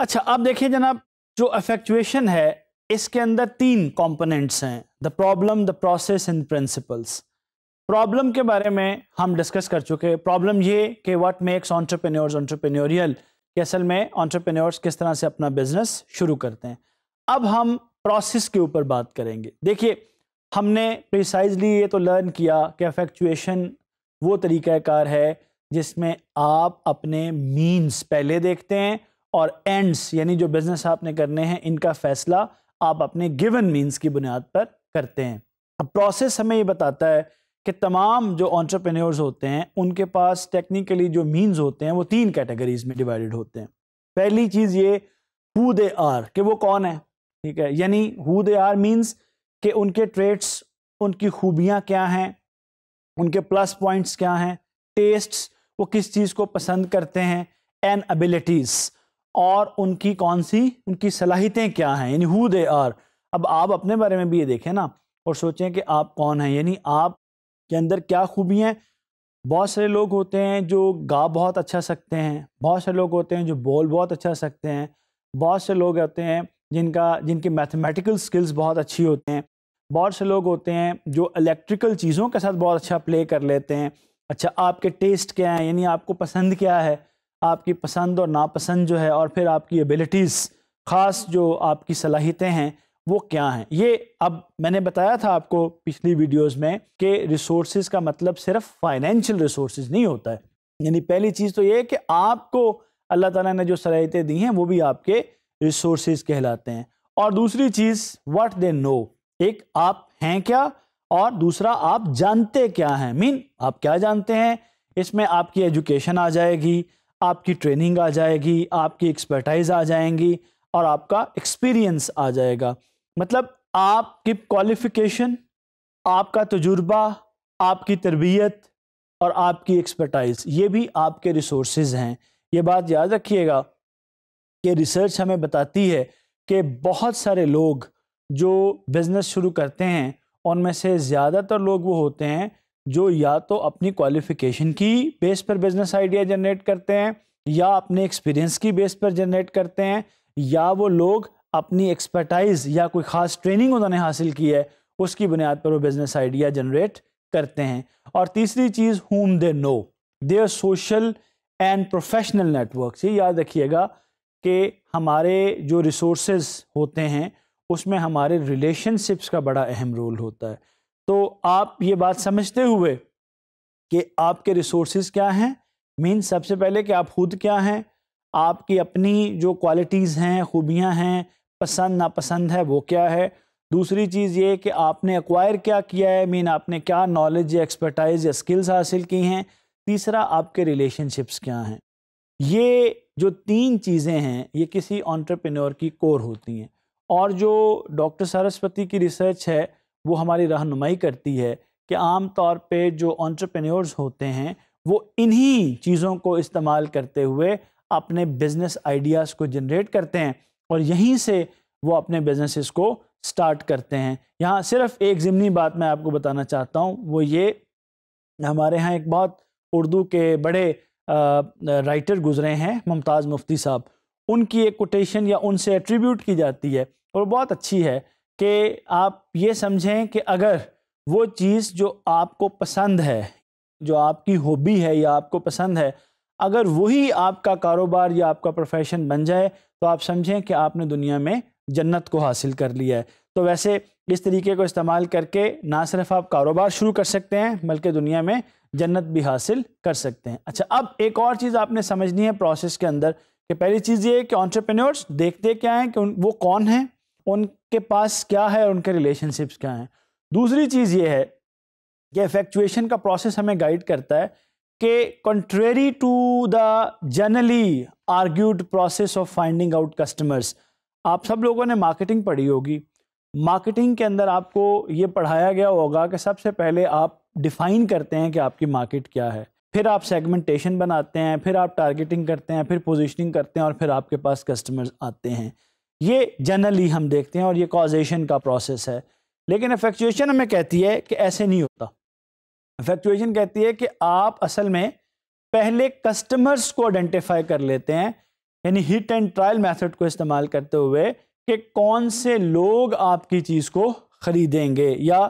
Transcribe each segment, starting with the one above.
अच्छा अब देखिए जनाब जो अफेक्चुएशन है इसके अंदर तीन कंपोनेंट्स हैं the problem the process and principles problem के बारे में हम डिस्कस कर चुके हैं प्रॉब्लम ये कि व्हाट मेक्स ऑन्टरप्रेन्योर्स ऑन्टरप्रेन्योरियल कि असल में ऑन्टरप्रेन्योर्स किस तरह से अपना बिजनेस शुरू करते हैं अब हम प्रोसेस के ऊपर बात करेंगे देखिए हमने प्रिसाइजली ये तो लर्न किया कि अफेक्चुएशन वो तरीक़ाकार है जिसमें आप अपने मीन्स पहले देखते हैं और एंड्स यानी जो बिजनेस आपने करने हैं इनका फैसला आप अपने गिवन मीन्स की बुनियाद पर करते हैं अब प्रोसेस हमें ये बताता है कि तमाम जो ऑन्टरप्रेन्योर्स होते हैं उनके पास टेक्निकली जो मीन्स होते हैं वो तीन कैटेगरीज में डिवाइडेड होते हैं पहली चीज़ ये हु दे आर कि वो कौन है ठीक है यानी हु दे आर मीन्स कि उनके ट्रेड्स उनकी खूबियाँ क्या हैं उनके प्लस पॉइंट्स क्या हैं टेस्ट्स वो किस चीज़ को पसंद करते हैं एंड अबिलिटीज और उनकी कौन सी उनकी सलाहितें क्या हैं यानी हु दे आर अब आप अपने बारे में भी ये देखें ना और सोचें कि आप कौन हैं यानी आप के अंदर क्या खूबियाँ हैं बहुत सारे लोग होते हैं जो गा बहुत अच्छा सकते हैं बहुत सारे लोग होते हैं जो बोल बहुत अच्छा सकते हैं बहुत से लोग होते हैं जिनका जिनके मैथमेटिकल स्किल्स बहुत अच्छी होते हैं बहुत से लोग होते हैं जो इलेक्ट्रिकल चीज़ों के साथ बहुत अच्छा प्ले कर लेते हैं अच्छा आपके टेस्ट क्या हैं यानी आपको पसंद क्या है आपकी पसंद और नापसंद जो है और फिर आपकी एबिलिटीज़ ख़ास जो आपकी सलाहियतें हैं वो क्या हैं ये अब मैंने बताया था आपको पिछली वीडियोस में कि रिसोर्सेज का मतलब सिर्फ फाइनेंशियल रिसोर्सेज नहीं होता है यानी पहली चीज़ तो ये कि आपको अल्लाह ताला ने जो सलाहितें दी हैं वो भी आपके रिसोर्सेज कहलाते हैं और दूसरी चीज़ व्हाट दे नो एक आप हैं क्या और दूसरा आप जानते क्या हैं मीन आप क्या जानते हैं इसमें आपकी एजुकेशन आ जाएगी आपकी ट्रेनिंग आ जाएगी आपकी एक्सपर्टाइज आ जाएंगी और आपका एक्सपीरियंस आ जाएगा मतलब आपकी क्वालिफिकेशन आपका तजुर्बा आपकी तरबियत और आपकी एक्सपर्टाइज ये भी आपके रिसोर्सेज हैं ये बात याद रखिएगा कि रिसर्च हमें बताती है कि बहुत सारे लोग जो बिज़नेस शुरू करते हैं उनमें से ज़्यादातर लोग वो होते हैं जो या तो अपनी क्वालिफिकेशन की बेस पर बिजनेस आइडिया जनरेट करते हैं या अपने एक्सपीरियंस की बेस पर जनरेट करते हैं या वो लोग अपनी एक्सपर्टाइज या कोई ख़ास ट्रेनिंग उन्होंने हासिल की है उसकी बुनियाद पर वो बिज़नेस आइडिया जनरेट करते हैं और तीसरी चीज़ home they know they social and professional network ये याद रखिएगा कि हमारे जो रिसोर्स होते हैं उसमें हमारे रिलेशनशिप्स का बड़ा अहम रोल होता है तो आप ये बात समझते हुए कि आपके रिसोर्सेज क्या हैं मीन सबसे पहले कि आप खुद क्या हैं आपकी अपनी जो क्वालिटीज़ हैं ख़ूबियाँ हैं पसंद नापसंद है वो क्या है दूसरी चीज़ ये कि आपने एक्वायर क्या किया है मीन आपने क्या नॉलेज या एक्सपर्टाइज या स्किल्स हासिल की हैं तीसरा आपके रिलेशनशिप्स क्या हैं ये जो तीन चीज़ें हैं ये किसी ऑन्टरप्रेन्योर की कोर होती हैं और जो डॉक्टर सरस्वती की रिसर्च है वो हमारी रहनुमाई करती है कि आम तौर पे जो ऑन्टरप्रेन्योर्स होते हैं वो इन्हीं चीज़ों को इस्तेमाल करते हुए अपने बिजनेस आइडियाज़ को जनरेट करते हैं और यहीं से वो अपने बिजनेसेस को स्टार्ट करते हैं यहाँ सिर्फ एक ज़िमनी बात मैं आपको बताना चाहता हूँ वो ये हमारे यहाँ एक बहुत उर्दू के बड़े आ, राइटर गुजरे हैं मुमताज़ मुफ्ती साहब उनकी एक कोटेशन या उनसे एट्रीब्यूट की जाती है और बहुत अच्छी है कि आप ये समझें कि अगर वो चीज़ जो आपको पसंद है जो आपकी हॉबी है या आपको पसंद है अगर वही आपका कारोबार या आपका प्रोफेशन बन जाए तो आप समझें कि आपने दुनिया में जन्नत को हासिल कर लिया है तो वैसे इस तरीके को इस्तेमाल करके ना सिर्फ आप कारोबार शुरू कर सकते हैं बल्कि दुनिया में जन्नत भी हासिल कर सकते हैं अच्छा अब एक और चीज़ आपने समझनी है प्रोसेस के अंदर कि पहली चीज़ ये है कि ऑन्टरप्रेन्योर्स देखते क्या हैं कि वो कौन हैं उनके पास क्या है और उनके रिलेशनशिप्स क्या हैं दूसरी चीज़ ये है कि एफेक्चुएशन का प्रोसेस हमें गाइड करता है कि contrary to the generally argued process of finding out customers आप सब लोगों ने मार्केटिंग पढ़ी होगी मार्केटिंग के अंदर आपको ये पढ़ाया गया होगा कि सबसे पहले आप डिफ़ाइन करते हैं कि आपकी मार्केट क्या है फिर आप सेगमेंटेशन बनाते हैं फिर आप टारगेटिंग करते हैं फिर पोजीशनिंग करते हैं और फिर आपके पास कस्टमर्स आते हैं ये जनरली हम देखते हैं और ये कॉजेशन का प्रोसेस है लेकिन एफेक्चुएशन हमें कहती है कि ऐसे नहीं होता एफेक्चुएशन कहती है कि आप असल में पहले कस्टमर्स को आइडेंटिफाई कर लेते हैं यानी हिट एंड ट्रायल मेथड को इस्तेमाल करते हुए कि कौन से लोग आपकी चीज़ को ख़रीदेंगे या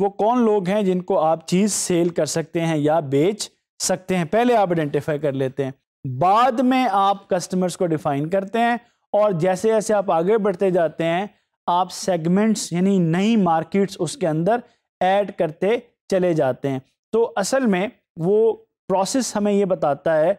वो कौन लोग हैं जिनको आप चीज़ सेल कर सकते हैं या बेच सकते हैं पहले आप आइडेंटिफाई कर लेते हैं बाद में आप कस्टमर्स को डिफ़ाइन करते हैं और जैसे जैसे आप आगे बढ़ते जाते हैं आप सेगमेंट्स यानी नई मार्केट्स उसके अंदर ऐड करते चले जाते हैं तो असल में वो प्रोसेस हमें ये बताता है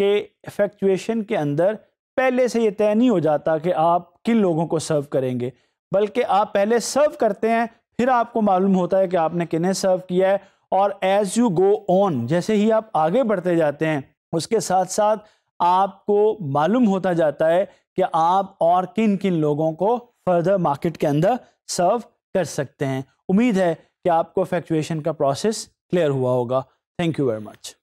कि फैक्चुएशन के अंदर पहले से ये तय नहीं हो जाता कि आप किन लोगों को सर्व करेंगे बल्कि आप पहले सर्व करते हैं फिर आपको मालूम होता है कि आपने किन्हें सर्व किया है और एज़ यू गो ऑन जैसे ही आप आगे बढ़ते जाते हैं उसके साथ साथ आपको मालूम होता जाता है कि आप और किन किन लोगों को फर्दर मार्केट के अंदर सर्व कर सकते हैं उम्मीद है कि आपको फैक्चुएशन का प्रोसेस क्लियर हुआ होगा थैंक यू वेरी मच